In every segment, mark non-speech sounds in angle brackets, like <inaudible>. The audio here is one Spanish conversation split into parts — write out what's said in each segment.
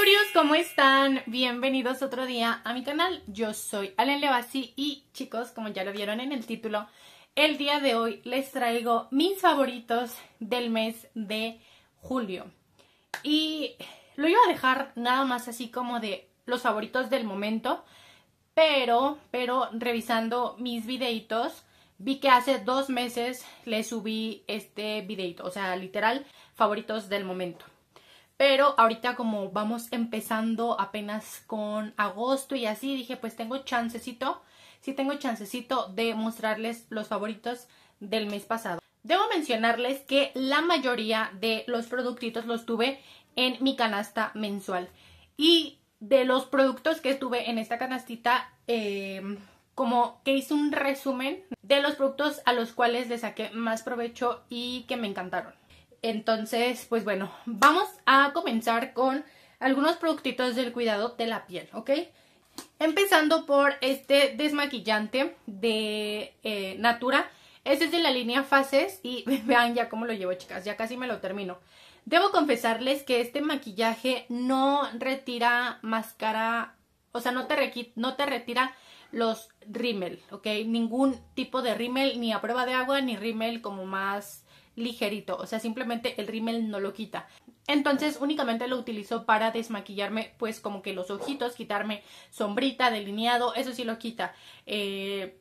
¡Hola! ¿cómo están? Bienvenidos otro día a mi canal. Yo soy Alen Levasi y chicos, como ya lo vieron en el título, el día de hoy les traigo mis favoritos del mes de julio. Y lo iba a dejar nada más así como de los favoritos del momento, pero, pero revisando mis videitos, vi que hace dos meses les subí este videito, o sea, literal, favoritos del momento. Pero ahorita como vamos empezando apenas con agosto y así, dije pues tengo chancecito, sí tengo chancecito de mostrarles los favoritos del mes pasado. Debo mencionarles que la mayoría de los productitos los tuve en mi canasta mensual. Y de los productos que estuve en esta canastita, em, como que hice un resumen de los productos a los cuales le saqué más provecho y que me encantaron. Entonces, pues bueno, vamos a comenzar con algunos productitos del cuidado de la piel, ¿ok? Empezando por este desmaquillante de eh, Natura. Este es de la línea Faces y <laughs> vean ya cómo lo llevo, chicas. Ya casi me lo termino. Debo confesarles que este maquillaje no retira máscara, o sea, no te, no te retira los rímel, ¿ok? Ningún tipo de rímel, ni a prueba de agua, ni rímel como más ligerito, o sea, simplemente el rímel no lo quita. Entonces únicamente lo utilizo para desmaquillarme pues como que los ojitos, quitarme sombrita, delineado, eso sí lo quita. Eh,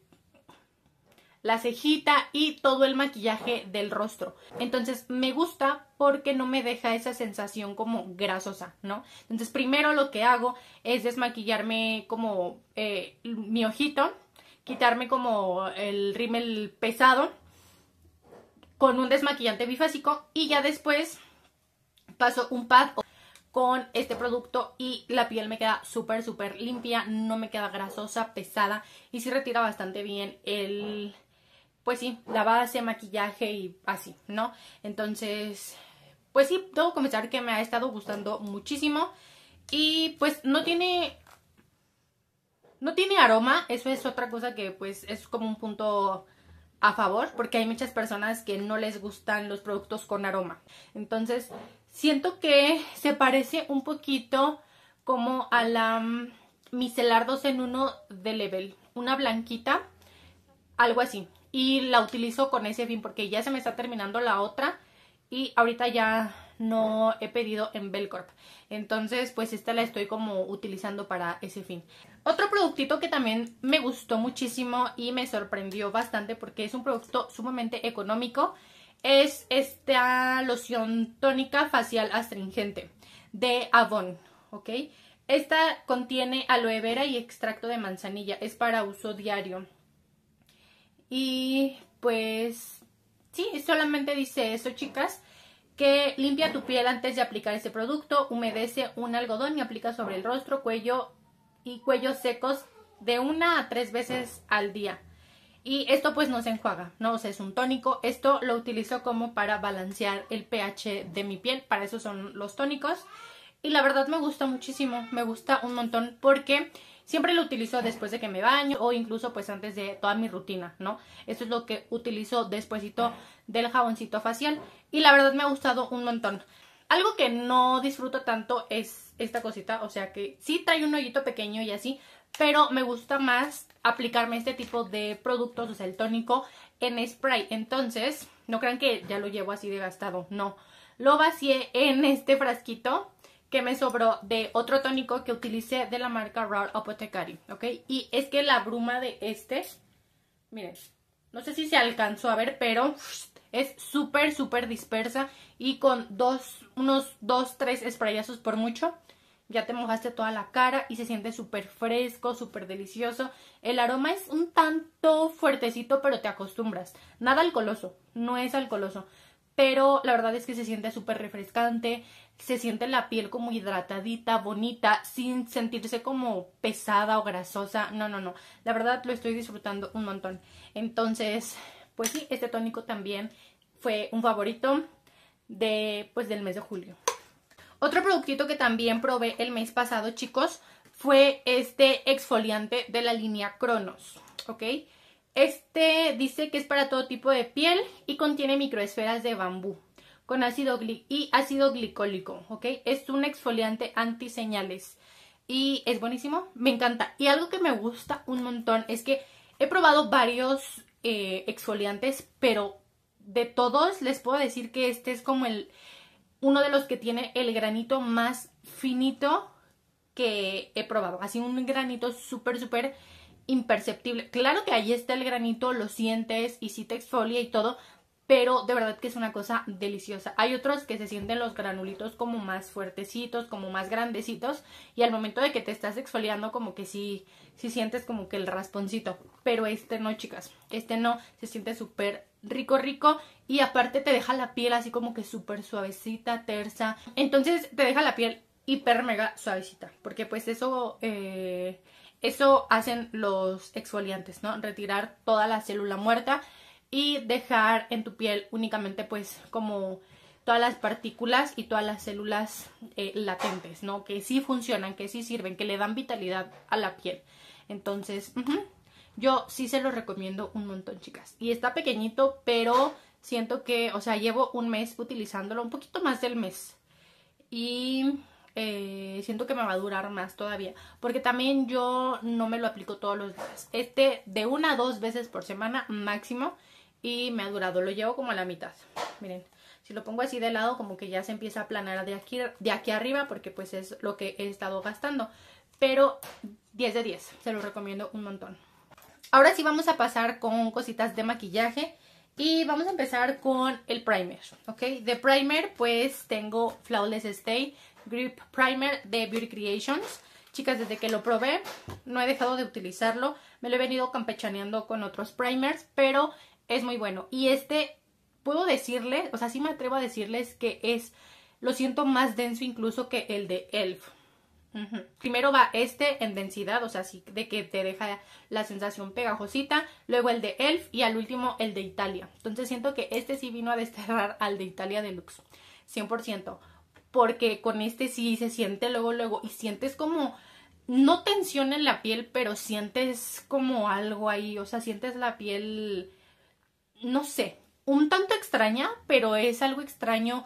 la cejita y todo el maquillaje del rostro. Entonces me gusta porque no me deja esa sensación como grasosa, ¿no? Entonces primero lo que hago es desmaquillarme como eh, mi ojito, quitarme como el rímel pesado con un desmaquillante bifásico y ya después paso un pad con este producto y la piel me queda súper súper limpia, no me queda grasosa, pesada y sí retira bastante bien el, pues sí, la base, maquillaje y así, ¿no? Entonces, pues sí, que comenzar que me ha estado gustando muchísimo y pues no tiene... No tiene aroma, eso es otra cosa que pues es como un punto a favor porque hay muchas personas que no les gustan los productos con aroma. Entonces, siento que se parece un poquito como a la mm, micelar 2 en uno de Level, una blanquita, algo así. Y la utilizo con ese fin porque ya se me está terminando la otra y ahorita ya no he pedido en Belcorp. Entonces, pues esta la estoy como utilizando para ese fin. Otro productito que también me gustó muchísimo y me sorprendió bastante porque es un producto sumamente económico es esta loción tónica facial astringente de Avon, ¿ok? Esta contiene aloe vera y extracto de manzanilla, es para uso diario. Y pues sí, solamente dice eso, chicas que limpia tu piel antes de aplicar este producto, humedece un algodón y aplica sobre el rostro, cuello y cuellos secos de una a tres veces al día. Y esto pues no se enjuaga, no o es un tónico. Esto lo utilizo como para balancear el pH de mi piel, para eso son los tónicos. Y la verdad me gusta muchísimo, me gusta un montón porque Siempre lo utilizo después de que me baño o incluso pues antes de toda mi rutina, ¿no? Esto es lo que utilizo despuésito del jaboncito facial y la verdad me ha gustado un montón. Algo que no disfruto tanto es esta cosita, o sea que sí trae un hoyito pequeño y así, pero me gusta más aplicarme este tipo de productos, o sea, el tónico en spray. Entonces, no crean que ya lo llevo así de no. Lo vacié en este frasquito que me sobró de otro tónico que utilicé de la marca Raw Apothecary, ¿ok? Y es que la bruma de este, miren, no sé si se alcanzó a ver, pero es súper, súper dispersa y con dos, unos dos, tres sprayazos por mucho. Ya te mojaste toda la cara y se siente súper fresco, súper delicioso. El aroma es un tanto fuertecito, pero te acostumbras. Nada alcoholoso, no es alcoholoso pero la verdad es que se siente súper refrescante, se siente la piel como hidratadita, bonita, sin sentirse como pesada o grasosa, no, no, no, la verdad lo estoy disfrutando un montón. Entonces, pues sí, este tónico también fue un favorito de, pues, del mes de julio. Otro productito que también probé el mes pasado, chicos, fue este exfoliante de la línea Cronos, ¿ok? Este dice que es para todo tipo de piel y contiene microesferas de bambú con ácido y ácido glicólico, ¿ok? Es un exfoliante antiseñales y es buenísimo, me encanta. Y algo que me gusta un montón es que he probado varios eh, exfoliantes, pero de todos les puedo decir que este es como el uno de los que tiene el granito más finito que he probado. Así un granito súper, súper imperceptible. Claro que ahí está el granito, lo sientes y sí te exfolia y todo, pero de verdad que es una cosa deliciosa. Hay otros que se sienten los granulitos como más fuertecitos, como más grandecitos, y al momento de que te estás exfoliando como que sí, sí sientes como que el rasponcito, pero este no, chicas, este no, se siente súper rico, rico, y aparte te deja la piel así como que súper suavecita, tersa, entonces te deja la piel hiper mega suavecita, porque pues eso... Eh, eso hacen los exfoliantes, ¿no? Retirar toda la célula muerta y dejar en tu piel únicamente pues como todas las partículas y todas las células eh, latentes, ¿no? Que sí funcionan, que sí sirven, que le dan vitalidad a la piel. Entonces, yo sí se los recomiendo un montón, chicas. Y está pequeñito, pero siento que, o sea, llevo un mes utilizándolo, un poquito más del mes. Y eh, siento que me va a durar más todavía. Porque también yo no me lo aplico todos los días. Este de una a dos veces por semana máximo. Y me ha durado, lo llevo como a la mitad. Miren, si lo pongo así de lado como que ya se empieza a aplanar de aquí, de aquí arriba. Porque pues es lo que he estado gastando. Pero 10 de 10, se lo recomiendo un montón. Ahora sí vamos a pasar con cositas de maquillaje. Y vamos a empezar con el primer, ¿ok? De primer pues tengo Flawless Stay Grip Primer de Beauty Creations. Chicas, desde que lo probé, no he dejado de utilizarlo. Me lo he venido campechaneando con otros primers, pero es muy bueno. Y este, puedo decirles, o sea, sí me atrevo a decirles que es, lo siento más denso incluso que el de ELF. Primero va este en densidad, o sea, sí, de que te deja la sensación pegajosita, luego el de Elf y al último el de Italia. Entonces siento que este sí vino a desterrar al de Italia Deluxe, 100% porque con este sí se siente luego, luego, y sientes como, no tensión en la piel, pero sientes como algo ahí, o sea, sientes la piel, no sé, un tanto extraña, pero es algo extraño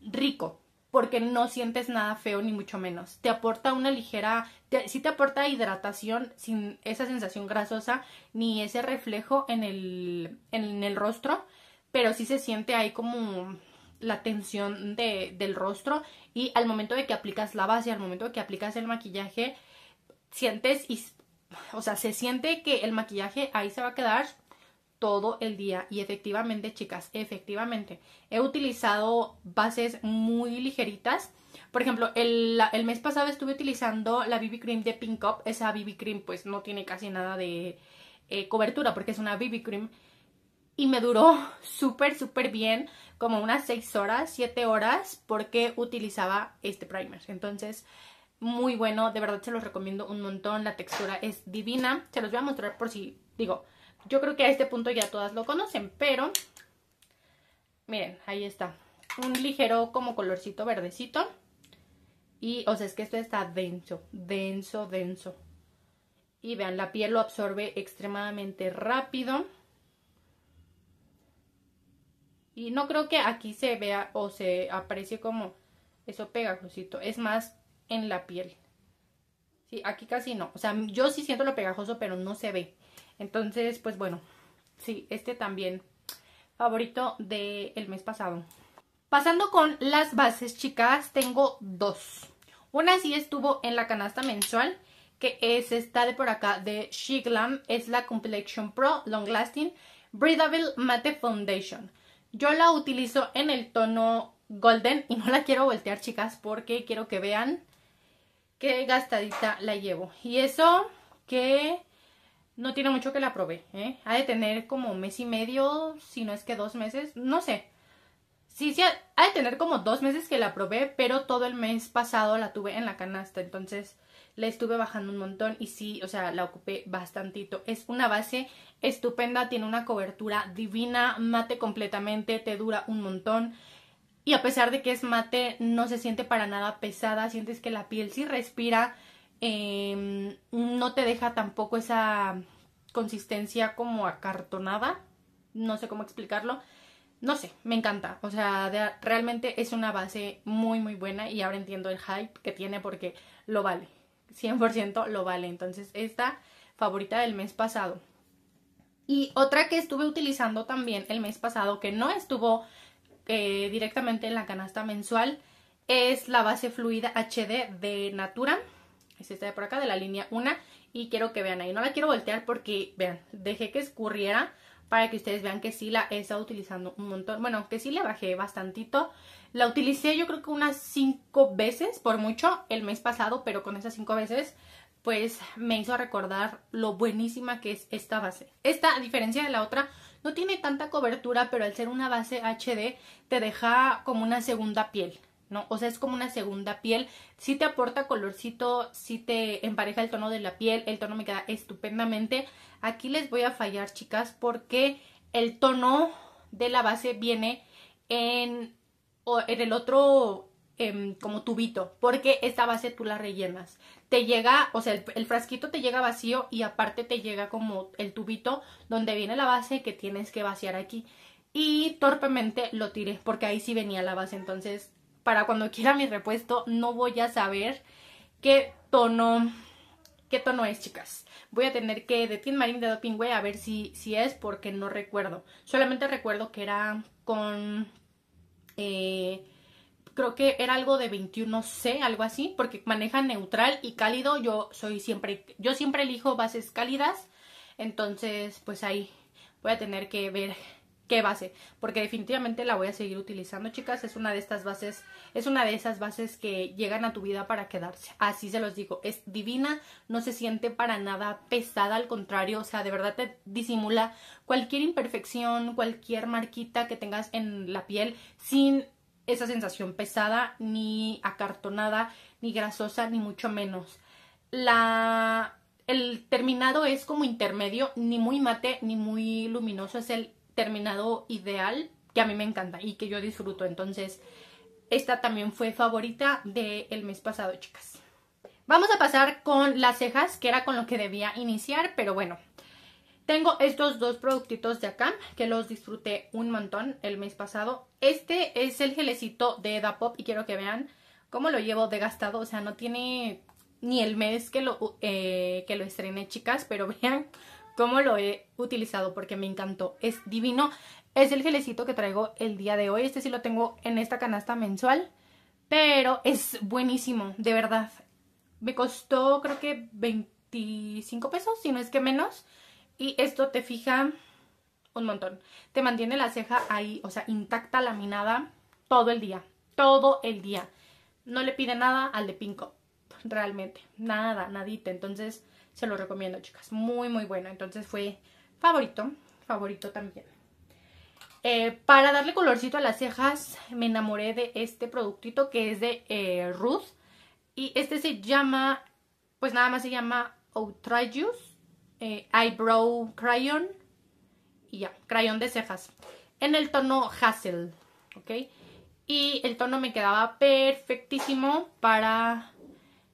rico, porque no sientes nada feo ni mucho menos. Te aporta una ligera, sí te aporta hidratación sin esa sensación grasosa ni ese reflejo en el, en el rostro, pero sí se siente ahí como la tensión de, del rostro y al momento de que aplicas la base, al momento de que aplicas el maquillaje, sientes y, o sea, se siente que el maquillaje ahí se va a quedar todo el día y efectivamente chicas, efectivamente he utilizado bases muy ligeritas por ejemplo, el, mes pasado estuve utilizando la BB Cream de Pink Up esa BB Cream pues no tiene casi nada de eh, cobertura porque es una BB Cream y me duró <laughs> súper, súper bien, como unas 6 horas, 7 horas, porque utilizaba este primer. Entonces, muy bueno, de verdad se los recomiendo un montón, la textura es divina. Se los voy a mostrar por si, digo, yo creo que a este punto ya todas lo conocen, pero miren, ahí está. Un ligero como colorcito verdecito. Y, o sea, es que esto está denso, denso, denso. Y vean, la piel lo absorbe extremadamente rápido. Y no creo que aquí se vea o se aprecie como eso pegajosito. Es más en la piel. Sí, aquí casi no. O sea, yo sí siento lo pegajoso, pero no se ve. Entonces, pues bueno. Sí, este también favorito del mes pasado. Pasando con las bases, chicas, tengo dos. Una sí estuvo en la canasta mensual, que es esta de por acá de She Glam. Es la Complexion Pro Long Lasting Breathable Matte Foundation. Yo la utilizo en el tono golden y no la quiero voltear, chicas, porque quiero que vean qué gastadita la llevo. Y eso que no tiene mucho que la probé, ¿eh? Ha de tener como un mes y medio, si no es que dos meses, no sé. Sí, sí, ha de tener como dos meses que la probé, pero todo el mes pasado la tuve en la canasta, entonces la estuve bajando un montón y sí, o sea, la ocupé bastantito. Es una base estupenda, tiene una cobertura divina, mate completamente, te dura un montón. Y a pesar de que es mate, no se siente para nada pesada, sientes que la piel sí respira, em, no te deja tampoco esa consistencia como acartonada, no sé cómo explicarlo. No sé, me encanta. O sea, realmente es una base muy, muy buena y ahora entiendo el hype que tiene porque lo vale. 100% lo vale. Entonces, esta favorita del mes pasado. Y otra que estuve utilizando también el mes pasado, que no estuvo eh, directamente en la canasta mensual, es la base fluida HD de Natura. Es esta de por acá, de la línea 1. Y quiero que vean ahí. No la quiero voltear porque, vean, dejé que escurriera para que ustedes vean que sí la he estado utilizando un montón. Bueno, que sí le bajé bastantito. La utilicé yo creo que unas cinco veces, por mucho, el mes pasado, pero con esas cinco veces pues me hizo recordar lo buenísima que es esta base. Esta, a diferencia de la otra, no tiene tanta cobertura, pero al ser una base HD te deja como una segunda piel, ¿no? O sea, es como una segunda piel. Sí te aporta colorcito, sí te empareja el tono de la piel, el tono me queda estupendamente. Aquí les voy a fallar, chicas, porque el tono de la base viene en o en el otro em, como tubito, porque esta base tú la rellenas. Te llega, o sea, el, frasquito te llega vacío y aparte te llega como el tubito donde viene la base que tienes que vaciar aquí. Y torpemente lo tiré, porque ahí sí venía la base. Entonces, para cuando <laughs> quiera mi repuesto, no voy a saber qué tono, qué tono es, chicas. Voy a tener que de Tin Marine de Dopingüe a ver si, si es, porque no recuerdo. Solamente recuerdo que era con este, creo que era algo de 21C, algo así, porque maneja neutral y cálido. Yo soy siempre, yo siempre elijo bases cálidas, entonces pues ahí voy a tener que ver qué base, porque definitivamente la voy a seguir utilizando, chicas, es una de estas bases, es una de esas bases que llegan a tu vida para quedarse, así se los digo, es divina, no se siente para nada pesada, al contrario, o sea, de verdad te disimula cualquier imperfección, cualquier marquita que tengas en la piel sin esa sensación pesada, ni acartonada, ni grasosa, ni mucho menos. La el terminado es como intermedio, ni muy mate ni muy luminoso, es el terminado ideal que a mí me encanta y que yo disfruto. Entonces, esta también fue favorita del el mes pasado, chicas. Vamos a pasar con las cejas, que era con lo que debía iniciar, pero bueno. Tengo estos dos productitos de acá, que los disfruté un montón el mes pasado. Este es el gelecito de Pop y quiero que vean cómo lo llevo degastado O sea, no tiene ni el mes que lo, eh, que lo estrené, chicas, pero <laughs> vean cómo lo he utilizado porque me encantó. Es divino. Es el gelecito que traigo el día de hoy. Este sí lo tengo en esta canasta mensual. Pero es buenísimo, de verdad. Me costó creo que 25 pesos, si no es que menos. Y esto te fija un montón. Te mantiene la ceja ahí, o sea, intacta, laminada, todo el día. Todo el día. No le pide nada al de Pinko realmente. Nada, nadita. Entonces se lo recomiendo, chicas. Muy, muy bueno. Entonces fue favorito, favorito también. Eh, para darle colorcito a las cejas me enamoré de este productito que es de eh, Ruth. Y este se llama, pues nada más se llama Outrageous eh, Eyebrow Crayon. Y ya, crayón de cejas. En el tono Hazel, ¿ok? Y el tono me quedaba perfectísimo para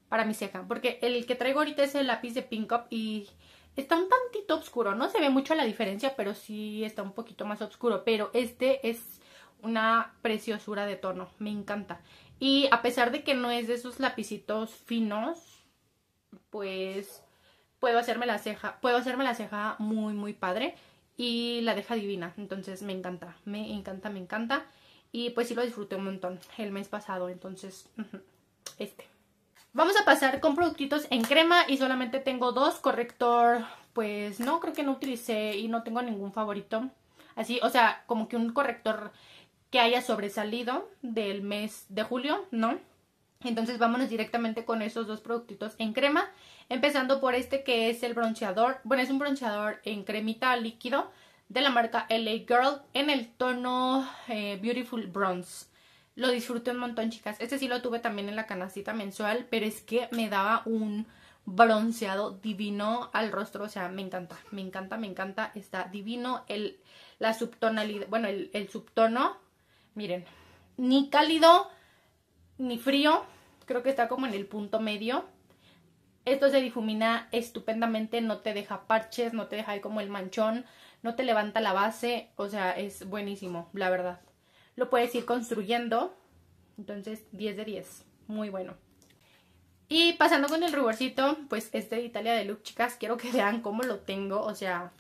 para mi ceja, porque el que traigo ahorita es el lápiz de Pink Up y está un tantito oscuro, no se ve mucho la diferencia, pero sí está un poquito más oscuro, pero este es una preciosura de tono, me encanta. Y a pesar de que no es de esos lapicitos finos, pues puedo hacerme la ceja, puedo hacerme la ceja muy muy padre y la deja divina, entonces me encanta, me encanta, me encanta. Y pues sí lo disfruté un montón el mes pasado, entonces este. Vamos a pasar con productitos en crema y solamente tengo dos, corrector pues no, creo que no utilicé y no tengo ningún favorito. Así, o sea, como que un corrector que haya sobresalido del mes de julio, ¿no? Entonces vámonos directamente con esos dos productitos en crema, empezando por este que es el bronceador, bueno es un bronceador en cremita líquido de la marca LA Girl en el tono eh, Beautiful Bronze. Lo disfruté un montón, chicas. Este sí lo tuve también en la canastita mensual, pero es que me daba un bronceado divino al rostro. O sea, me encanta, me encanta, me encanta. Está divino el, la subtonalidad, bueno, el, el subtono. Miren, ni cálido ni frío. Creo que está como en el punto medio. Esto se difumina estupendamente, no te deja parches, no te deja ahí como el manchón, no te levanta la base, o sea, es buenísimo, la verdad lo puedes ir construyendo. Entonces, 10 de 10. Muy bueno. Y pasando con el ruborcito, pues este de Italia Deluxe, chicas, quiero que vean cómo lo tengo. O sea,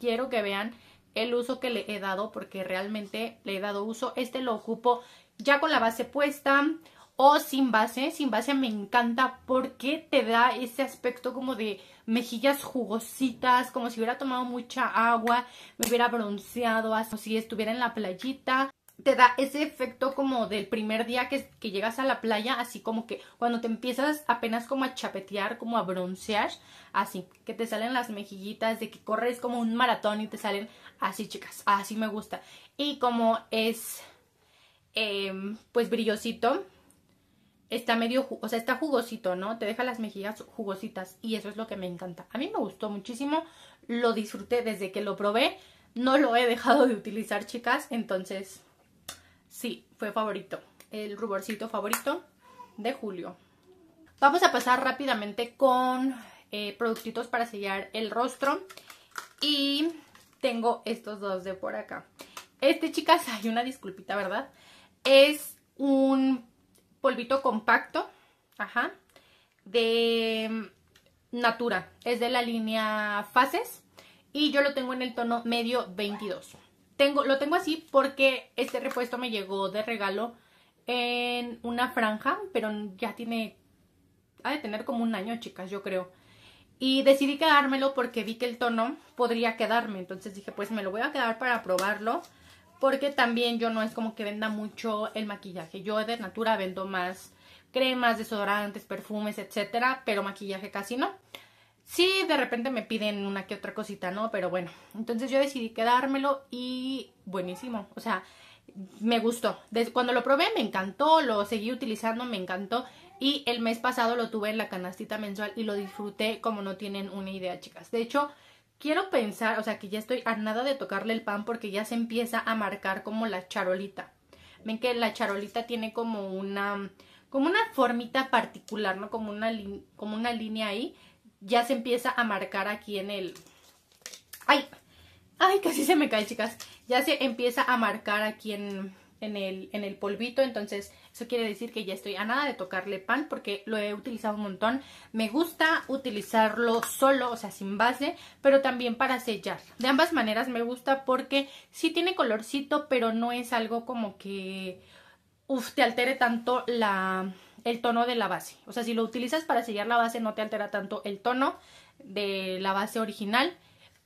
quiero que vean el uso que le he dado porque realmente le he dado uso. Este lo ocupo ya con la base puesta o sin base. Sin base me encanta porque te da ese aspecto como de mejillas jugositas, como si hubiera tomado mucha agua, me hubiera bronceado, como si estuviera en la playita te da ese efecto como del primer día que, llegas a la playa, así como que cuando te empiezas apenas como a chapetear, como a broncear, así, que te salen las mejillitas, de que corres como un maratón y te salen así, chicas, así me gusta. Y como es, em, pues brillosito, está medio, o sea, está jugosito, ¿no? Te deja las mejillas jugositas y eso es lo que me encanta. A mí me gustó muchísimo, lo disfruté desde que lo probé. No lo he dejado de utilizar, chicas, entonces Sí, fue favorito. El ruborcito favorito de julio. Vamos a pasar rápidamente con eh, productitos para sellar el rostro. Y tengo estos dos de por acá. Este, chicas, <laughs> hay una disculpita, ¿verdad? Es un polvito compacto, ajá, de mm, Natura. Es de la línea Fases y yo lo tengo en el tono medio 22 lo tengo así porque este repuesto me llegó de regalo en una franja, pero ya tiene, ha de tener como un año, chicas, yo creo. Y decidí quedármelo porque vi que el tono podría quedarme, entonces dije, pues me lo voy a quedar para probarlo, porque también yo no es como que venda mucho el maquillaje. Yo de natura vendo más cremas, desodorantes, perfumes, etcétera, pero maquillaje casi no. Sí, de repente me piden una que otra cosita, ¿no? Pero bueno, entonces yo decidí quedármelo y buenísimo, o sea, me gustó. cuando lo probé me encantó, lo seguí utilizando, me encantó. Y el mes pasado lo tuve en la canastita mensual y lo disfruté como no tienen una idea, chicas. De hecho, quiero pensar, o sea, que ya estoy a nada de tocarle el pan porque ya se empieza a marcar como la charolita. Ven que la charolita tiene como una, como una formita particular, ¿no? Como una, como una línea ahí ya se empieza a marcar aquí en el... ¡Ay! ¡Ay! Casi se me cae, chicas. Ya se empieza a marcar aquí en, en, el, en el polvito, entonces eso quiere decir que ya estoy a nada de tocarle pan porque lo he utilizado un montón. Me gusta utilizarlo solo, o sea, sin base, pero también para sellar. De ambas maneras me gusta porque sí tiene colorcito, pero no es algo como que... Uf, te altere tanto la, el tono de la base. O sea, si lo utilizas para sellar la base no te altera tanto el tono de la base original,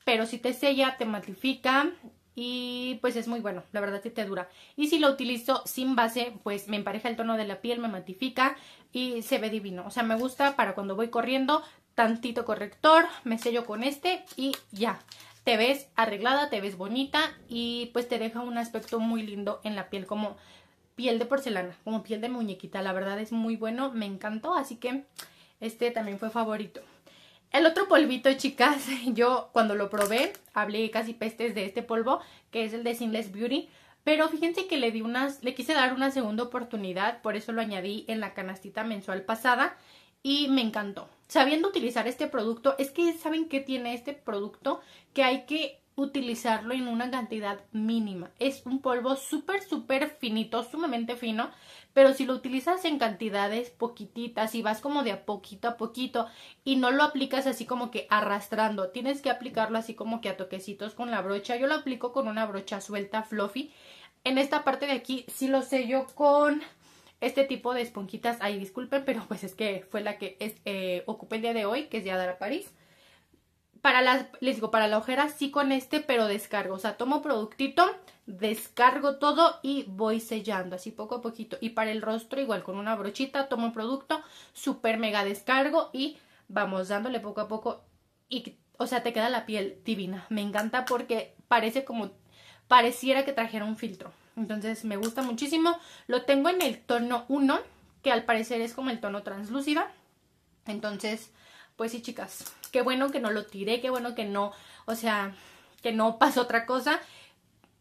pero si te sella, te matifica y pues es muy bueno, la verdad que te dura. Y si lo utilizo sin base, pues me empareja el tono de la piel, me matifica y se ve divino. O sea, me gusta para cuando voy corriendo, tantito corrector, me sello con este y ya te ves arreglada, te ves bonita y pues te deja un aspecto muy lindo en la piel como piel de porcelana, como piel de muñequita. La verdad es muy bueno, me encantó, así que este también fue favorito. El otro polvito, chicas, <laughs> yo cuando lo probé, hablé casi pestes de este polvo, que es el de Sinless Beauty. Pero fíjense que le di unas, le quise dar una segunda oportunidad, por eso lo añadí en la canastita mensual pasada y me encantó. Sabiendo utilizar este producto, es que saben que tiene este producto que hay que utilizarlo en una cantidad mínima. Es un polvo súper, súper finito, sumamente fino, pero si lo utilizas en cantidades poquititas y vas como de a poquito a poquito y no lo aplicas así como que arrastrando, tienes que aplicarlo así como que a toquecitos con la brocha. Yo lo aplico con una brocha suelta, fluffy. En esta parte de aquí sí lo sello con este tipo de esponjitas. ahí disculpen, pero pues es que fue la que es, eh, ocupé el día de hoy, que es a París para las, les digo, para la ojera sí con este, pero descargo. O sea, tomo productito, descargo todo y voy sellando así poco a poquito. Y para el rostro igual con una brochita tomo producto, súper mega descargo y vamos dándole poco a poco. Y, o sea, te queda la piel divina. Me encanta porque parece como, pareciera que trajera un filtro. Entonces me gusta muchísimo. Lo tengo en el tono 1, que al parecer es como el tono translúcida. Entonces, pues sí, chicas, qué bueno que no lo tiré, qué bueno que no, o sea, que no pasó otra cosa.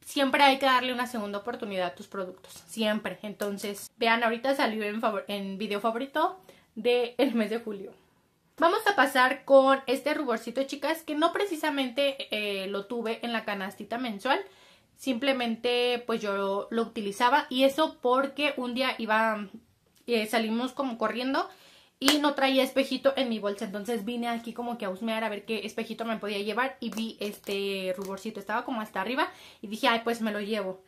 Siempre hay que darle una segunda oportunidad a tus productos, siempre. Entonces, vean, ahorita salió en, en video favorito del el mes de julio. Vamos a pasar con este ruborcito, chicas, que no precisamente eh, lo tuve en la canastita mensual. Simplemente, pues yo lo, utilizaba y eso porque un día iba, eh, salimos como corriendo y no traía espejito en mi bolsa, entonces vine aquí como que a husmear a ver qué espejito me podía llevar y vi este ruborcito, estaba como hasta arriba y dije, ay, pues me lo llevo.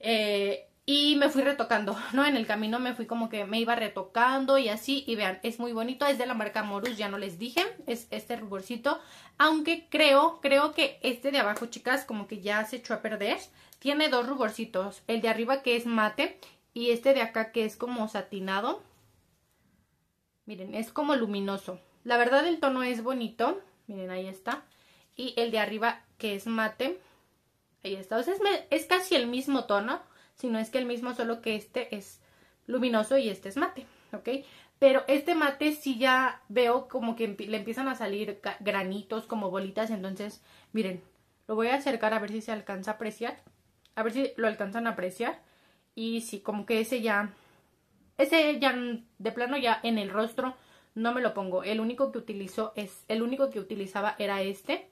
Eh, y me fui retocando, <laughs> ¿no? En el camino me fui como que me iba retocando y así. Y vean, es muy bonito. Es de la marca Morus, ya no les dije. Es este ruborcito. Aunque creo, creo que este de abajo, chicas, como que ya se echó a perder. Tiene dos ruborcitos. El de arriba que es mate y este de acá que es como satinado. Miren, es como luminoso. La verdad el tono es bonito. Miren, ahí está. Y el de arriba, que es mate. Ahí está. O sea, es, casi el mismo tono. Si no es que el mismo, solo que este es luminoso y este es mate. ¿Ok? Pero este mate sí ya veo como que le empiezan a salir granitos, como bolitas. Entonces, miren, lo voy a acercar a ver si se alcanza a apreciar. A ver si lo alcanzan a apreciar. Y sí, como que ese ya ese ya de plano ya en el rostro no me lo pongo. El único que utilizo es, el único que utilizaba era este,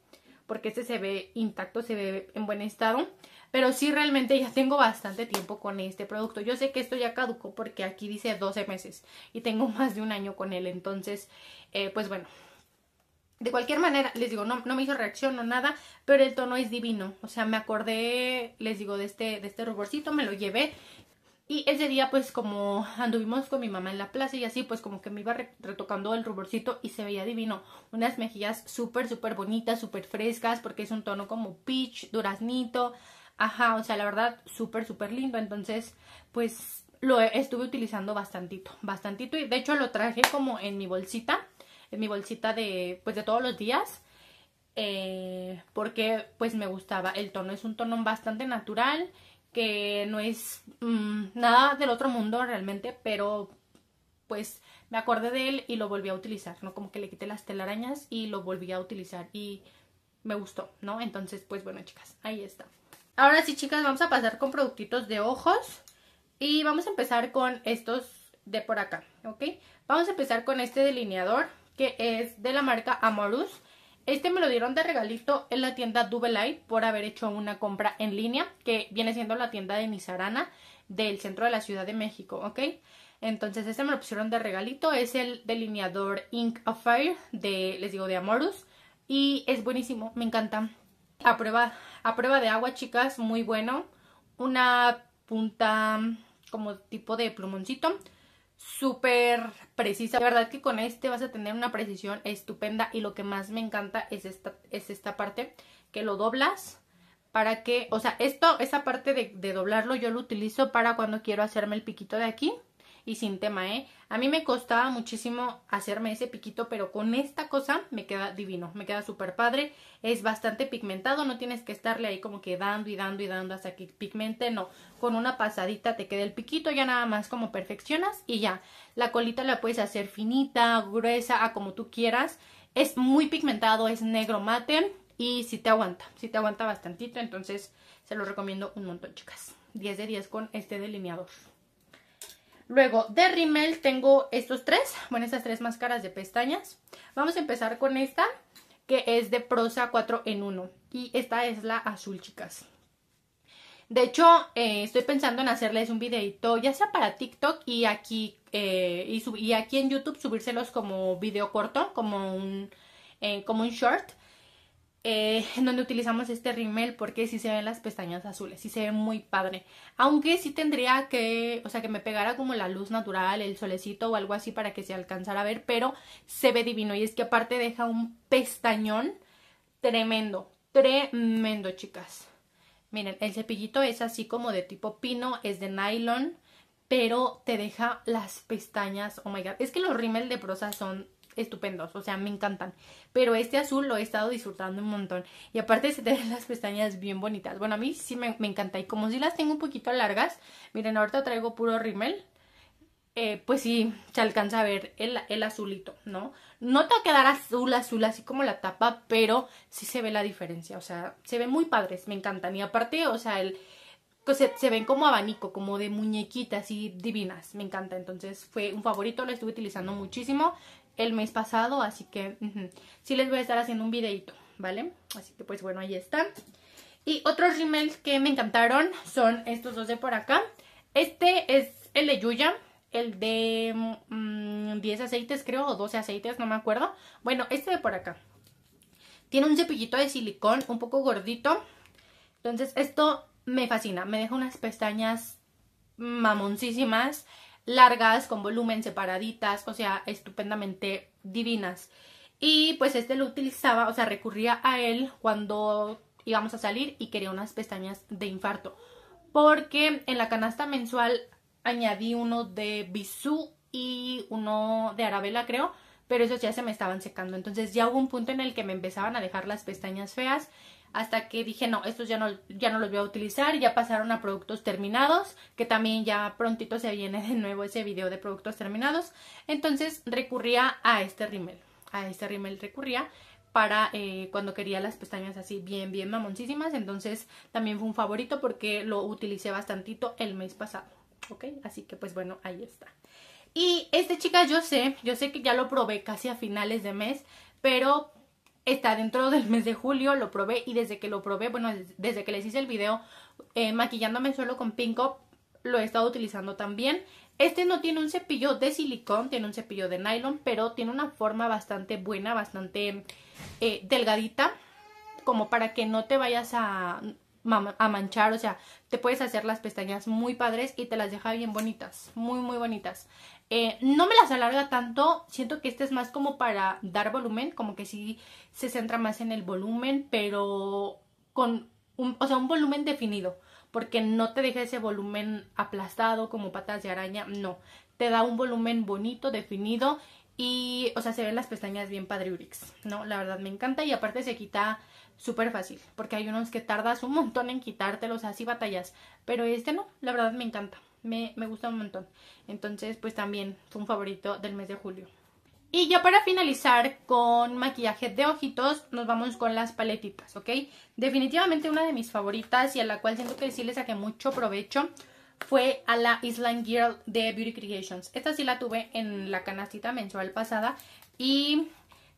porque este se ve intacto, se ve en buen estado. Pero sí, realmente ya tengo bastante tiempo con este producto. Yo sé que esto ya caducó porque aquí dice 12 meses y tengo <laughs> más de un año con él. Entonces, eh, pues bueno, de cualquier manera, les digo, no, no me hizo reacción o nada, pero el tono es divino. O sea, me acordé, les digo, de este, de este ruborcito, me lo llevé y ese día pues como anduvimos con mi mamá en la plaza y así pues como que me iba retocando el ruborcito y se veía divino. Unas mejillas súper súper bonitas, súper frescas porque es un tono como peach, duraznito. Ajá, o sea la verdad súper súper lindo. Entonces pues lo e-, estuve utilizando bastantito, bastantito. Y de hecho lo traje como en mi bolsita, en mi bolsita de pues de todos los días. Eh, porque pues me gustaba el tono, es un tono bastante natural que no es mm, nada del otro mundo realmente, pero pues me acordé de él y lo volví a utilizar, ¿no? Como que le quité las telarañas y lo volví a utilizar y me gustó, ¿no? Entonces, pues bueno, chicas, ahí está. Ahora sí, chicas, vamos a pasar con productitos de ojos y vamos a empezar con estos de por acá, ¿ok? Vamos a empezar con este delineador que es de la marca Amorus. Este me lo dieron de regalito en la tienda Eye por haber hecho una compra en línea, que viene siendo la tienda de Nizarana del centro de la Ciudad de México, ¿ok? Entonces este me lo pusieron de regalito, es el delineador Ink of Fire de, les digo, de Amorus y es buenísimo, me encanta. A prueba, a prueba de agua, chicas, muy bueno. Una punta como tipo de plumoncito súper precisa. verdad que con este vas a tener una precisión estupenda y lo que más me encanta es esta, es esta parte que lo doblas para que, o sea, esto, esa parte de, de doblarlo yo lo utilizo para cuando quiero hacerme el piquito de aquí y sin tema, ¿eh? A mí me costaba muchísimo hacerme ese piquito, pero con esta cosa me queda divino, me queda súper padre, es bastante pigmentado, no tienes que estarle ahí como que dando y dando y dando hasta que pigmente, no, con una pasadita te queda el piquito, ya nada más como perfeccionas y ya, la colita la puedes hacer finita, gruesa, a como tú quieras, es muy pigmentado, es negro mate y si te aguanta, si te aguanta bastantito, entonces se lo recomiendo un montón, chicas. 10 de 10 con este delineador. Luego, de rimel tengo estos tres, bueno, estas tres máscaras de pestañas. Vamos a empezar con esta, que es de prosa 4 en 1. Y esta es la azul, chicas. De hecho, eh, estoy pensando en hacerles un videito, ya sea para TikTok y aquí, eh, y, aquí en YouTube subírselos como video corto, como un, eh, como un short. Eh, en donde utilizamos este rímel porque sí se ven las pestañas azules, y se ve muy padre. Aunque sí tendría que, o sea, que me pegara como la luz natural, el solecito o algo así para que se alcanzara a ver, pero se ve divino. Y es que aparte deja un pestañón tremendo, tremendo, chicas. Miren, el cepillito es así como de tipo pino, es de nylon, pero te deja las pestañas, oh my god. Es que los rímel de prosa son estupendos, o sea, me encantan. Pero este azul lo he estado disfrutando un montón. Y aparte se te ven las pestañas bien bonitas. Bueno, a mí sí me, encanta. Y como si las tengo un poquito largas, miren, ahorita traigo puro rimel. Eh, pues sí, se alcanza a ver el, azulito, ¿no? No te va a quedar azul, azul, así como la tapa, pero sí se ve la diferencia, o sea, se ven muy padres, me encantan. Y aparte, o sea, el, pues se, se, ven como abanico, como de muñequitas y divinas, me encanta. Entonces fue un favorito, lo estuve utilizando muchísimo el mes pasado, así que sí les voy a estar haciendo un videito, ¿vale? Así que pues bueno, ahí están. Y otros rimels que me encantaron son estos dos de por acá. Este es el de Yuya, el de 10 mm, mm, aceites creo, o 12 aceites, no me acuerdo. Bueno, este de por acá. Tiene un cepillito de silicón un poco gordito. Entonces esto me fascina, me deja unas pestañas mamoncísimas largas, con volumen, separaditas, o sea, estupendamente divinas. Y pues este lo utilizaba, o sea, recurría a él cuando íbamos a salir y quería unas pestañas de infarto. Porque en la canasta mensual añadí uno de Bisú y uno de Arabella, creo, pero esos ya se me estaban secando. Entonces ya hubo un punto en el que me empezaban a dejar las pestañas feas hasta que dije, no, estos ya no, ya no los voy a utilizar, ya pasaron a productos terminados, que también ya prontito se viene de nuevo ese video de productos terminados, entonces recurría a este rímel, a este rímel recurría para eh, cuando quería las pestañas así bien, bien mamoncísimas, entonces también fue un favorito porque lo utilicé bastantito el mes pasado, ¿ok? Así que pues bueno, ahí está. Y este, chicas, yo sé, yo sé que ya lo probé casi a finales de mes, pero está dentro del mes de julio, lo probé y desde que lo probé, bueno, desde que les hice el video eh, maquillándome solo con Pink Up, lo he estado utilizando también. Este no tiene un cepillo de silicón, tiene un cepillo de nylon, pero tiene una forma bastante buena, bastante eh, delgadita, como para que no te vayas a, a manchar, o sea, te puedes hacer las pestañas muy padres y te las deja bien bonitas, muy muy bonitas. Eh, no me las alarga tanto, siento que este es más como para dar volumen, como que sí se centra más en el volumen, pero con un, o sea, un volumen definido, porque no te deja ese volumen aplastado como patas de araña, no, te da un volumen bonito, definido y, o sea, se ven las pestañas bien Urix, ¿no? La verdad me encanta y aparte se quita súper fácil, porque hay unos que tardas un montón en quitártelos, así batallas, pero este no, la verdad me encanta. Me, gusta un montón. Entonces, pues también fue un favorito del mes de julio. Y ya para finalizar con maquillaje de ojitos, nos vamos con las paletitas, ¿ok? Definitivamente una de mis favoritas y a la cual siento que decirles le saqué mucho provecho fue a la Island Girl de Beauty Creations. Esta sí la tuve en la canastita mensual pasada y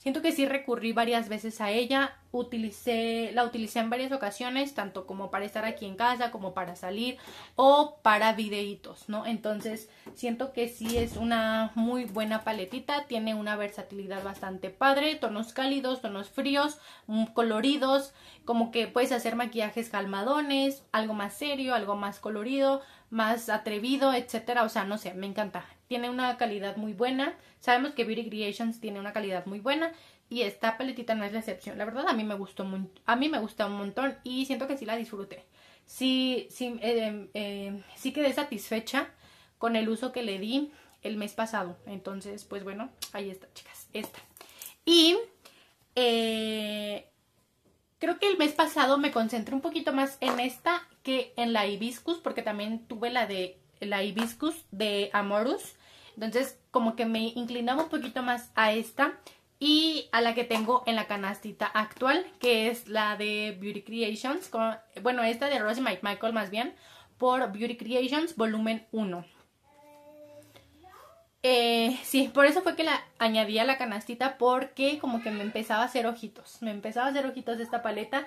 Siento que sí recurrí varias veces a ella, utilicé, la utilicé en varias ocasiones, tanto como para estar aquí en casa, como para salir o para videitos, ¿no? Entonces siento que sí es una muy buena paletita, tiene una versatilidad bastante padre, tonos cálidos, tonos fríos, mm, coloridos, como que puedes hacer maquillajes calmadones, algo más serio, algo más colorido, más atrevido, etcétera, o sea, no sé, me encanta tiene una calidad muy buena. Sabemos que Beauty Creations tiene una calidad muy buena y esta paletita no es la excepción. La verdad a mí me gustó a mí me gusta un montón y siento que sí la disfruté. Sí, eh, eh, sí, quedé satisfecha con el uso que le di el mes pasado. Entonces, pues bueno, ahí está, chicas, esta. Y eh, creo que el mes pasado me concentré un poquito más en esta que en la hibiscus, porque también tuve la de la hibiscus de Amorus. Entonces como que me inclinaba un poquito más a esta y a la que tengo en la canastita actual, que es la de Beauty Creations, bueno, esta de Rosie Michael más bien, por Beauty Creations volumen 1. Eh, sí, por eso fue que la añadí a la canastita porque como que me empezaba a hacer ojitos, me empezaba a hacer ojitos de esta paleta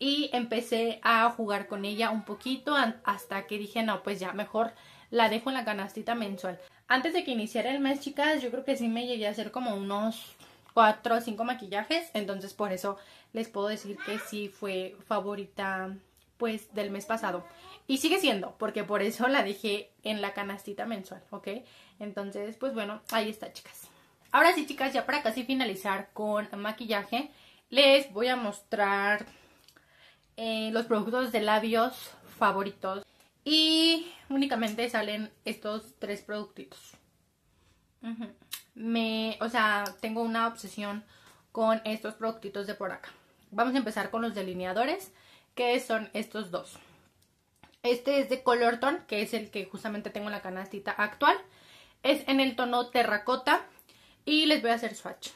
y empecé a jugar con ella un poquito hasta que dije, no, pues ya, mejor la dejo en la canastita mensual. Antes de que iniciara el mes, chicas, yo creo que sí me llegué a hacer como unos cuatro o cinco maquillajes. Entonces, por eso les puedo decir que sí fue favorita, pues, del mes pasado. Y sigue siendo, porque por eso la dejé en la canastita mensual, ¿ok? Entonces, pues bueno, ahí está, chicas. Ahora sí, chicas, ya para casi finalizar con maquillaje, les voy a mostrar eh, los productos de labios favoritos y únicamente salen estos tres productitos. Me, o sea, tengo una obsesión con estos productitos de por acá. Vamos a empezar con los delineadores, que son estos dos. Este es de Color que es el que justamente tengo en la canastita actual. Es en el tono terracota y les voy a hacer swatch.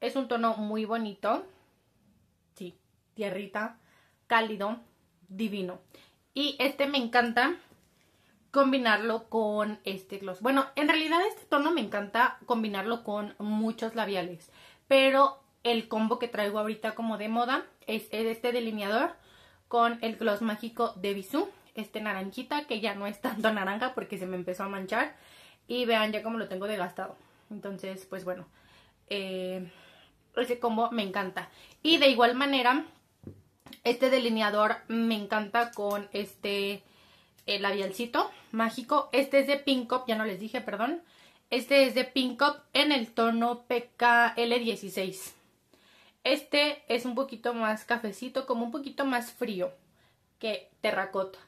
Es un tono muy bonito. Sí, tierrita, cálido, divino. Y este me encanta combinarlo con este gloss. Bueno, en realidad este tono me encanta combinarlo con muchos labiales. Pero el combo que traigo ahorita como de moda es este delineador con el gloss mágico de Bisú. Este naranjita que ya no es tanto naranja porque se me empezó a manchar. Y vean ya como lo tengo desgastado. Entonces, pues bueno, eh, ese combo me encanta. Y de igual manera este delineador me encanta con este el eh, labialcito mágico. Este es de Pink ya no les dije, perdón. Este es de Pink Up en el tono PKL16. Este es un poquito más cafecito, como un poquito más frío que terracota.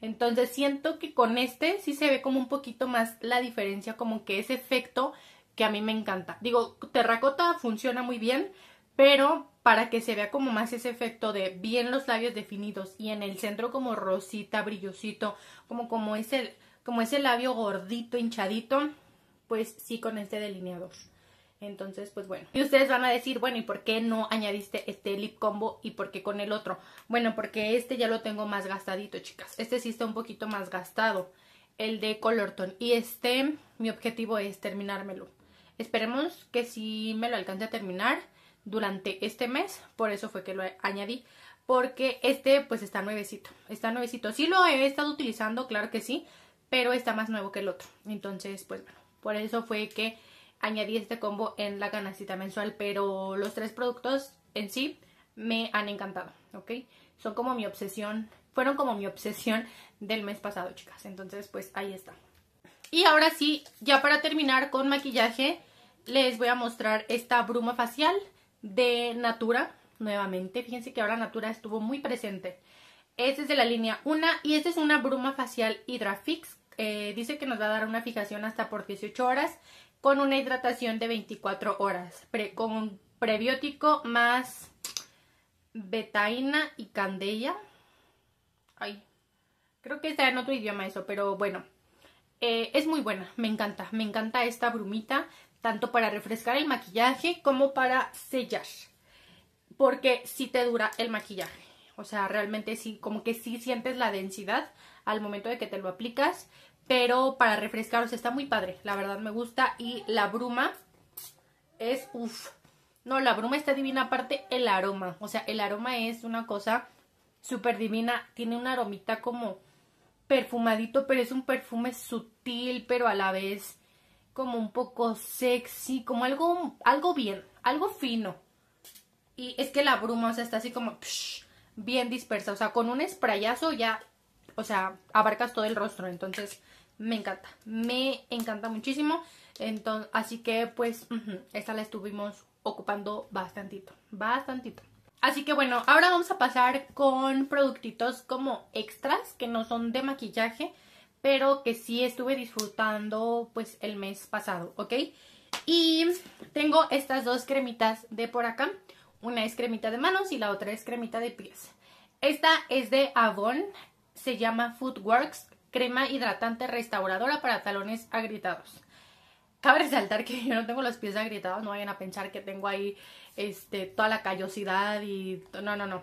Entonces siento que con este sí se ve como un poquito más la diferencia, como que ese efecto que a mí me encanta. Digo, terracota funciona muy bien, pero para que se vea como más ese efecto de bien los labios definidos y en el centro como rosita, brillosito, como, como, ese, como ese labio gordito, hinchadito, pues sí con este delineador. Entonces, pues bueno. Y ustedes van a decir, bueno, ¿y por qué no añadiste este lip combo y por qué con el otro? Bueno, porque este ya lo tengo más gastadito, chicas. Este sí está un poquito más gastado, el de color Y este, mi objetivo es terminármelo. Esperemos que sí me lo alcance a terminar durante este mes, por eso fue que lo añadí, porque este pues está nuevecito, está nuevecito. Sí lo he estado utilizando, claro que sí, pero está más nuevo que el otro. Entonces, pues bueno, por eso fue que añadí este combo en la canacita mensual, pero los tres productos en sí me han encantado, ¿ok? Son como mi obsesión, fueron como mi obsesión del mes pasado, chicas. Entonces, pues ahí está. Y ahora sí, ya para terminar con maquillaje, les voy a mostrar esta bruma facial de Natura, nuevamente. Fíjense que ahora Natura estuvo muy presente. Este es de la línea 1 y este es una bruma facial hidrafix. Eh, dice que nos va a dar una fijación hasta por 18 horas con una hidratación de 24 horas. con prebiótico más betaina y candella. Ay, creo que está en otro idioma eso, pero bueno. Eh, es muy buena, me encanta, me encanta esta brumita tanto para refrescar el maquillaje como para sellar, porque sí te dura el maquillaje, o sea, realmente sí, como que sí sientes la densidad al momento de que te lo aplicas, pero para refrescar, o está muy padre, la verdad me gusta, y la bruma es, uff, no, la bruma está divina, aparte el aroma, o sea, el aroma es una cosa súper divina, tiene una aromita como perfumadito, pero es un perfume sutil, pero a la vez como un poco sexy, como algo, algo bien, algo fino. Y es que la bruma, o sea, está así como bien dispersa. O sea, con un sprayazo ya, o sea, abarcas todo el rostro. Entonces, me encanta. Me encanta muchísimo. Entonces, así que, pues, esta la estuvimos ocupando bastantito. Bastantito. Así que bueno, ahora vamos a pasar con productitos como extras que no son de maquillaje pero que sí estuve disfrutando pues el mes pasado, ¿ok? Y tengo estas dos cremitas de por acá. Una es cremita de manos y la otra es cremita de pies. Esta es de Avon, se llama Footworks, crema hidratante restauradora para talones agrietados. Cabe resaltar que <laughs> yo no tengo los pies agrietados, no vayan a pensar que tengo ahí este, toda la callosidad y... No, no, no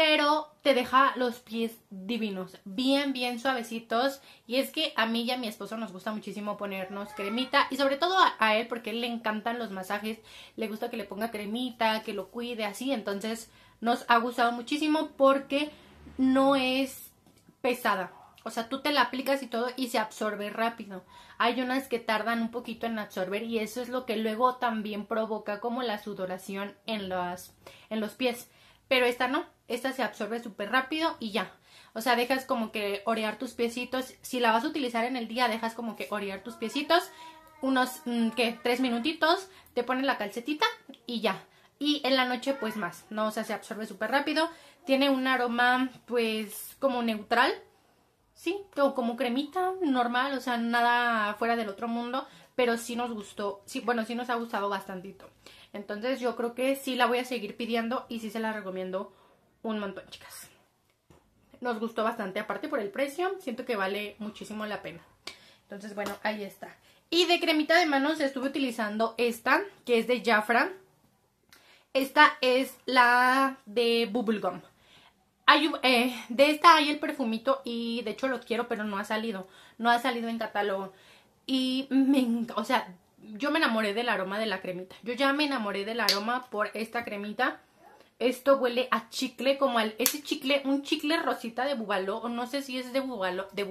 pero te deja los pies divinos, bien, bien suavecitos. Y es que a mí y a mi esposo nos gusta muchísimo ponernos cremita y sobre todo a, él porque a él le encantan los masajes, le gusta que le ponga cremita, que lo cuide así. Entonces nos ha gustado muchísimo porque no es pesada. O sea, tú te la aplicas y todo y se absorbe rápido. Hay unas que tardan un poquito en absorber y eso es lo que luego también provoca como la sudoración en, en los pies. Pero esta no, esta se absorbe súper rápido y ya. O sea, dejas como que orear tus piecitos. Si la vas a utilizar en el día, dejas como que orear tus piecitos. Unos, mm, ¿qué? Tres minutitos. Te pones la calcetita y ya. Y en la noche, pues más, ¿no? O sea, se absorbe súper rápido. Tiene un aroma, pues, como neutral. Sí, como cremita normal, o sea, nada fuera del otro mundo. Pero sí nos gustó, sí, bueno, sí nos ha gustado bastantito. Entonces yo creo que sí la voy a seguir pidiendo y sí se la recomiendo un montón, chicas. Nos gustó bastante, aparte por el precio, siento que vale muchísimo la pena. Entonces, bueno, ahí está. Y de cremita de manos estuve utilizando esta, que es de Jafra. Esta es la de Bubblegum. Hay, eh, de esta hay el perfumito y de hecho lo quiero, pero no ha salido. No ha salido en catálogo. Y o sea, yo me enamoré del aroma de la cremita. Yo ya me enamoré del aroma por esta cremita. Esto huele a chicle, como al, ese chicle, un chicle rosita de bubaló, o no sé si es de bubaló, de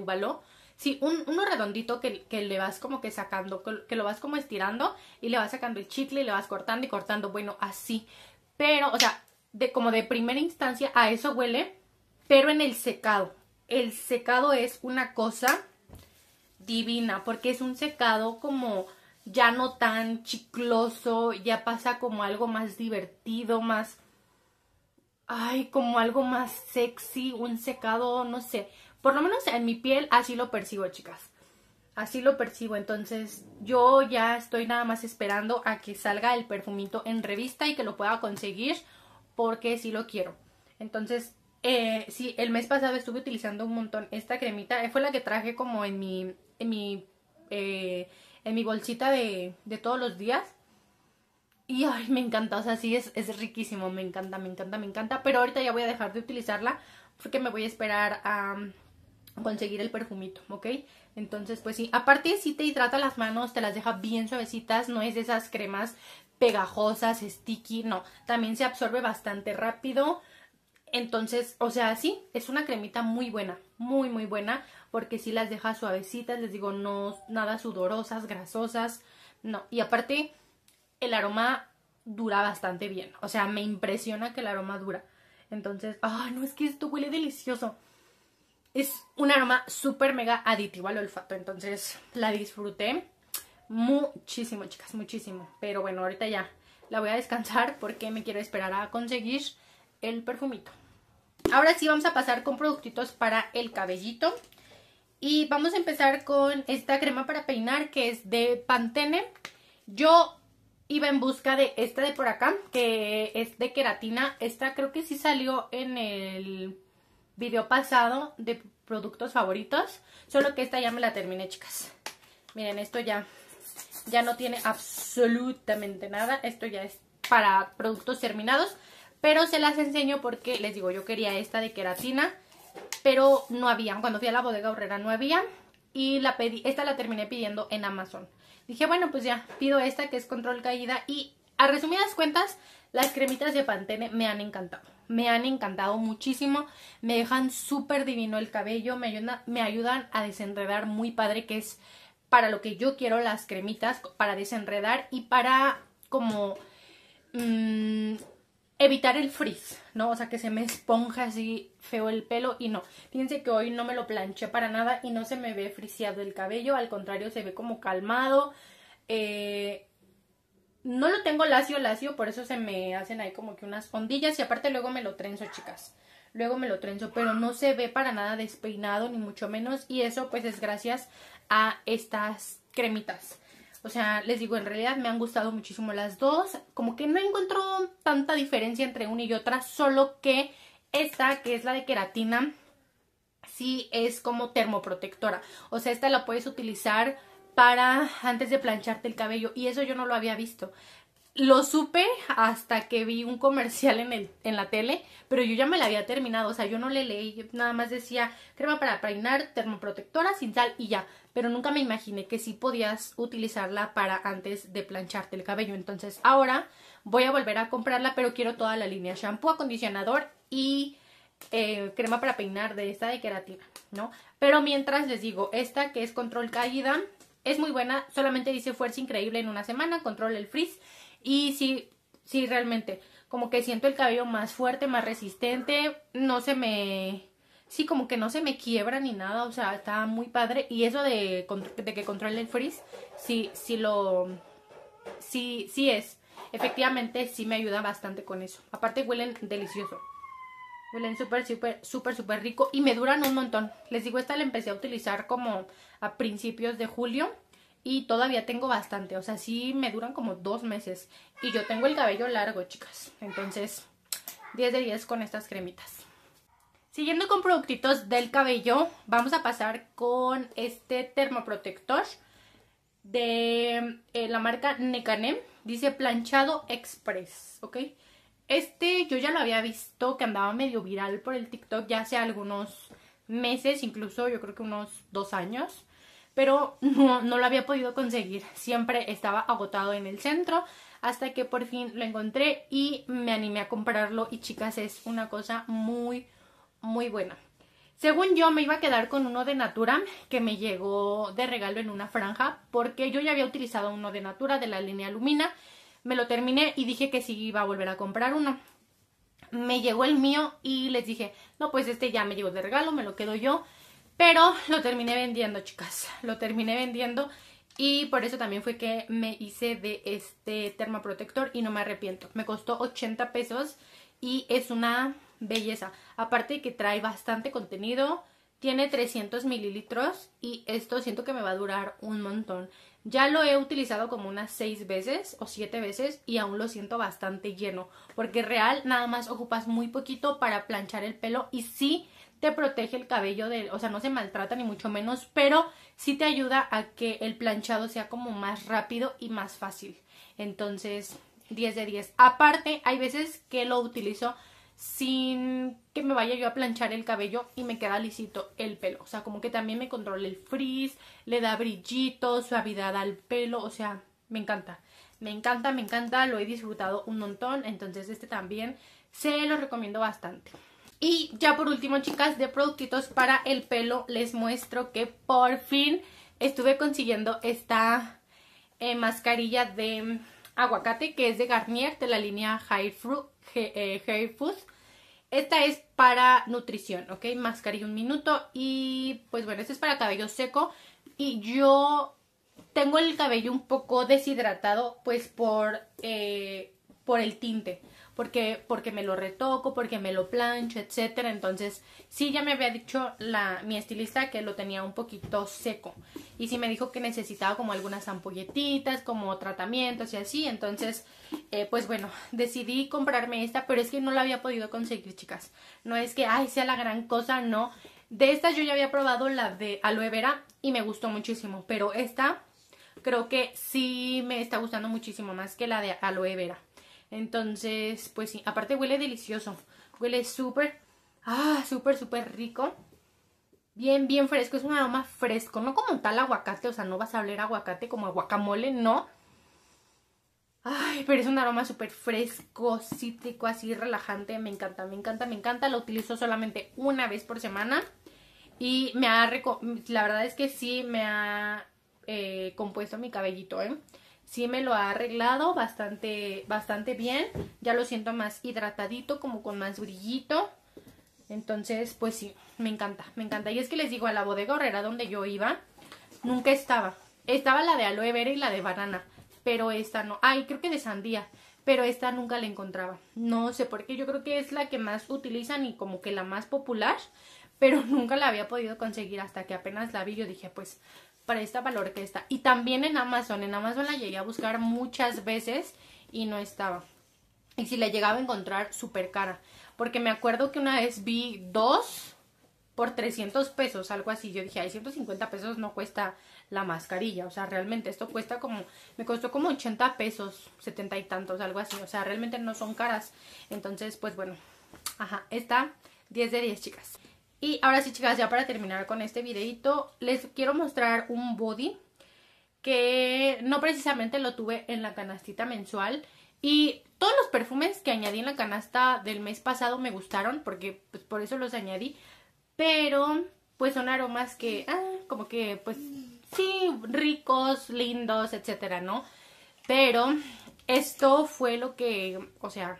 Sí, un, uno redondito que, le vas como que sacando, que, lo vas como estirando y le vas sacando el chicle y le vas cortando y cortando, bueno, así. Pero, o sea, de, como de primera instancia a eso huele, pero en el secado. El secado es una cosa divina, porque es un secado como ya no tan chicloso, ya pasa como algo más divertido, más ay, como algo más sexy, un secado, no sé. Por lo menos en mi piel así lo percibo, chicas. Así lo percibo, entonces yo ya estoy nada más esperando a que salga el perfumito en revista y que lo pueda conseguir porque sí lo quiero. Entonces, eh, sí, el mes pasado estuve utilizando un montón esta cremita. Eh, fue la que traje como en mi, en mi, eh, en mi bolsita de, de todos los días y ay, me encanta, o sea, sí, es, es riquísimo, me encanta, me encanta, me encanta. Pero ahorita ya voy a dejar de utilizarla porque me voy a esperar a mm, conseguir el perfumito, ¿ok? Entonces, pues sí, aparte sí te hidrata las manos, te las deja bien suavecitas, no es de esas cremas pegajosas, sticky, no. También se absorbe bastante rápido. Entonces, o sea, sí, es una cremita muy buena, muy, muy buena, porque sí las deja suavecitas, les digo, no, nada sudorosas, grasosas, no. Y aparte, el aroma dura bastante bien. O sea, me impresiona que el aroma dura. Entonces, ah, no, es que esto huele delicioso. Es un aroma súper mega aditivo al olfato. Entonces, la disfruté muchísimo, chicas, muchísimo. Pero bueno, ahorita ya la voy a descansar porque me quiero esperar a conseguir el perfumito. Ahora sí vamos a pasar con productitos para el cabellito. Y vamos a empezar con esta crema para peinar que es de Pantene. Yo iba en busca de esta de por acá, que es de queratina. Esta creo que sí salió en el video pasado de productos favoritos. Solo que esta ya me la terminé, chicas. Miren, esto ya, ya no tiene absolutamente nada. Esto ya es para productos terminados. Pero se las enseño porque, les digo, yo quería esta de queratina. Pero no había. Cuando fui a la bodega horrera no había. Y la pedí, esta la terminé pidiendo en Amazon. Dije, bueno, pues ya, pido esta que es control caída y a resumidas cuentas, las cremitas de Pantene me han encantado. Me han encantado muchísimo, me dejan súper divino el cabello, me, ayudan, me ayudan a desenredar muy padre, que es para lo que yo quiero las cremitas, para desenredar y para como mm, evitar el frizz, ¿no? O sea, que se me esponja así feo el pelo y no. Fíjense que hoy no me lo planché para nada y no se me ve friseado el cabello, al contrario, se ve como calmado. Eh, no lo tengo lacio, lacio, por eso se me hacen ahí como que unas fondillas y aparte luego me lo trenzo, chicas. Luego me lo trenzo, pero no se ve para nada despeinado, ni mucho menos. Y eso pues es gracias a estas cremitas. O sea, les digo, en realidad me han gustado muchísimo las dos. Como que no encuentro tanta diferencia entre una y otra, solo que esta, que es la de queratina, sí es como termoprotectora. O sea, esta la puedes utilizar para antes de plancharte el cabello y eso yo no lo había visto. Lo supe hasta que vi un comercial en, en la tele, pero yo ya me la había terminado, o sea, yo no le leí, nada más decía crema para peinar, termoprotectora, sin sal y ya pero nunca me imaginé que sí podías utilizarla para antes de plancharte el cabello. Entonces ahora voy a volver a comprarla, pero quiero toda la línea shampoo, acondicionador y eh, crema para peinar de esta de queratina, ¿no? Pero mientras les digo, esta que es control caída es muy buena, solamente dice fuerza increíble en una semana, control el frizz y sí, sí realmente como que siento el cabello más fuerte, más resistente, no se me sí, como que no se me quiebra ni nada, o sea, está muy padre. Y eso de, que controle el frizz, sí, sí lo... Sí, sí es. Efectivamente, sí me ayuda bastante con eso. Aparte huelen delicioso. Huelen súper, súper, súper, súper rico y me duran un montón. Les digo, esta la empecé a utilizar como a principios de julio y todavía tengo bastante. O sea, sí me duran como dos meses y yo tengo el cabello largo, chicas. Entonces, 10 de 10 con estas cremitas. Siguiendo con productitos del cabello, vamos a pasar con este termoprotector de eh, la marca Necanem. Dice planchado express, ¿ok? Este yo ya lo había visto que andaba medio viral por el TikTok ya hace algunos meses, incluso yo creo que unos dos años. Pero no, no lo había podido conseguir. Siempre estaba agotado en el centro hasta que por fin lo encontré y me animé a comprarlo. Y chicas, es una cosa muy muy buena. Según yo me iba a quedar con uno de Natura que me llegó de regalo en una franja porque yo ya había utilizado uno de Natura de la línea Lumina, me lo terminé y dije que sí iba a volver a comprar uno. Me llegó el mío y les dije, no, pues este ya me llegó de regalo, me lo quedo yo, pero lo terminé vendiendo, chicas, lo terminé vendiendo y por eso también fue que me hice de este termoprotector y no me arrepiento. Me costó 80 pesos y es una belleza. Aparte de que trae bastante contenido, tiene 300 mililitros y esto siento que me va a durar un montón. Ya lo he utilizado como unas 6 veces o 7 veces y aún lo siento bastante lleno. Porque real nada más ocupas muy poquito para planchar el pelo y sí te protege el cabello de, o sea, no se maltrata ni mucho menos, pero sí te ayuda a que el planchado sea como más rápido y más fácil. Entonces, 10 de 10. Aparte, hay veces que lo utilizo sin que me vaya yo a planchar el cabello y me queda lisito el pelo. O sea, como que también me controla el frizz, le da brillito, suavidad al pelo, o sea, me encanta. Me encanta, me encanta, lo he disfrutado un montón, entonces este también se lo recomiendo bastante. Y ya por último, chicas, de productitos para el pelo, les muestro que por fin estuve consiguiendo esta eh, mascarilla de aguacate, que es de Garnier, de la línea High Fruit, eh, Food. Esta es para nutrición, ¿ok? Mascarilla un minuto y pues bueno, este es para cabello seco y yo tengo el cabello un poco deshidratado pues por, eh, por el tinte porque, me lo retoco, porque me lo plancho, etcétera. Entonces, sí ya me había dicho la, mi estilista que lo tenía un poquito seco. Y sí me dijo que necesitaba como algunas ampolletitas, como tratamientos y así. Entonces, eh, pues bueno, decidí comprarme esta, pero es que no la había podido conseguir, chicas. No es que, ay, sea la gran cosa, no. De estas yo ya había probado la de aloe vera y me gustó muchísimo, pero esta creo que sí me está gustando muchísimo más que la de aloe vera. Entonces, pues sí, aparte huele delicioso. Huele súper, ah, súper, súper rico. Bien, bien fresco. Es un aroma fresco. No como tal aguacate, o sea, no vas a oler aguacate como aguacamole, no. Ay, pero es un aroma súper fresco, cítrico, así relajante. Me encanta, me encanta, me encanta. Lo utilizo solamente una vez por semana. Y me ha... La verdad es que sí, me ha eh, compuesto mi cabellito, ¿eh? sí me lo ha arreglado bastante, bastante bien. Ya lo siento más hidratadito, como con más brillito. Entonces, pues sí, me encanta, me encanta. Y es que les digo, a la bodega horrera donde yo iba, nunca estaba. Estaba la de aloe vera y la de banana, pero esta no. Ay, creo que de sandía, pero esta nunca la encontraba. No sé por qué, yo creo que es la que más utilizan y como que la más popular, pero <laughs> nunca la había podido conseguir hasta que apenas la vi. Yo dije, pues para esta valor que está. Y también en Amazon, en Amazon la llegué a buscar muchas veces y no estaba. Y si la llegaba a encontrar, súper cara. Porque me acuerdo que una vez vi dos por 300 pesos, algo así. Yo dije, ay, 150 pesos no cuesta la mascarilla. O sea, realmente esto cuesta como, me costó como 80 pesos, 70 y tantos, algo así. O sea, realmente no son caras. Entonces, pues bueno, ajá, está 10 de 10, chicas. Y ahora sí, chicas, ya para terminar con este videito, les quiero mostrar un body que no precisamente lo tuve en la canastita mensual. Y todos los perfumes que añadí en la canasta del mes pasado me gustaron, porque pues, por eso los añadí. Pero, pues son aromas que, ah, como que, pues, sí, ricos, lindos, etcétera, ¿no? Pero esto fue lo que, o sea,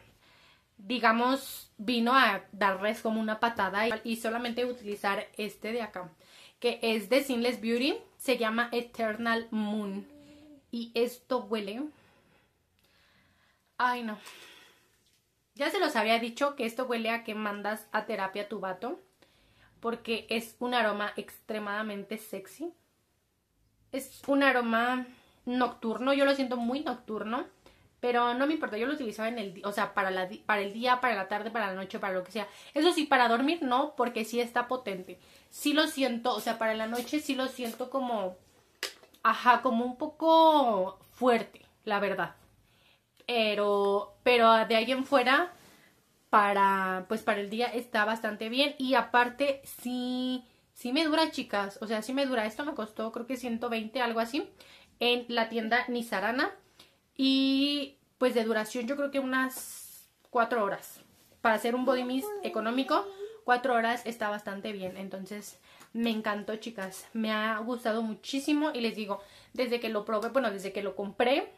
digamos, vino a darles como una patada y, solamente utilizar este de acá, que es de Sinless Beauty, se llama Eternal Moon. Y esto huele... Ay, no. Ya se los había dicho que esto huele a que mandas a terapia tu vato, porque es un aroma extremadamente sexy. Es un aroma nocturno, yo lo siento muy nocturno pero no me importa, yo lo utilizaba en el, o sea, para, la, para el día, para la tarde, para la noche, para lo que sea. Eso sí, para dormir no, porque sí está potente. Sí lo siento, o sea, para la noche sí lo siento como, ajá, como un poco fuerte, la verdad. Pero, pero de ahí en fuera, para, pues para el día está bastante bien. Y aparte, sí, sí me dura, chicas. O sea, sí me dura. Esto me costó creo que 120, algo así, en la tienda Nizarana y pues de duración yo creo que unas 4 horas. Para hacer un body mist económico, 4 horas está bastante bien. Entonces me encantó, chicas. Me ha gustado muchísimo y les digo, desde que lo probé, bueno, desde que lo compré,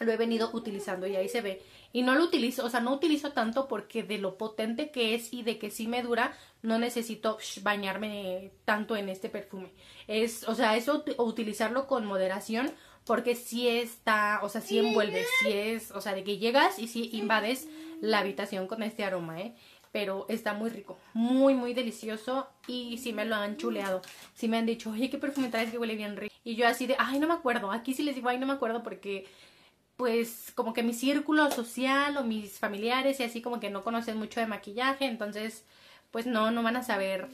lo he venido utilizando y ahí se ve. Y no lo utilizo, o sea, no utilizo tanto porque de lo potente que es y de que sí me dura, no necesito bañarme tanto en este perfume. Es, o sea, eso utilizarlo con moderación porque sí está, o sea, sí envuelve, sí es, o sea, de que llegas y sí invades la habitación con este aroma, ¿eh? Pero está muy rico, muy, muy delicioso y sí me lo han chuleado. Sí me han dicho, oye, qué perfume traes que huele bien rico. Y yo así de, ay, no me acuerdo. Aquí sí les digo, ay, no me acuerdo porque pues como que mi círculo social o mis familiares y así como que no conocen mucho de maquillaje, entonces pues no, no van a saber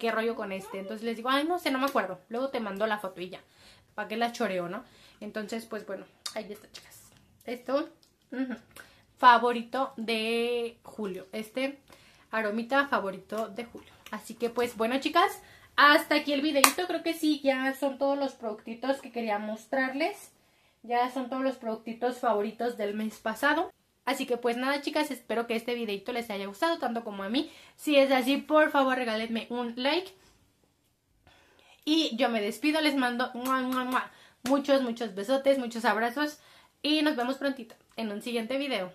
qué rollo con este. Entonces les digo, ay, no sé, no me acuerdo. Luego te mando la foto para que la choreo, ¿no? Entonces, pues bueno, ahí está, chicas. Esto, favorito de julio. Este aromita favorito de julio. Así que, pues bueno, chicas, hasta aquí el videito. Creo que sí, ya son todos los productitos que quería mostrarles. Ya son todos los productitos favoritos del mes pasado. Así que pues nada chicas, espero que este videito les haya gustado tanto como a mí. Si es así, por favor regálenme un like. Y yo me despido, les mando... ¡mua, un Muchos, muchos besotes, muchos abrazos y nos vemos prontito en un siguiente video.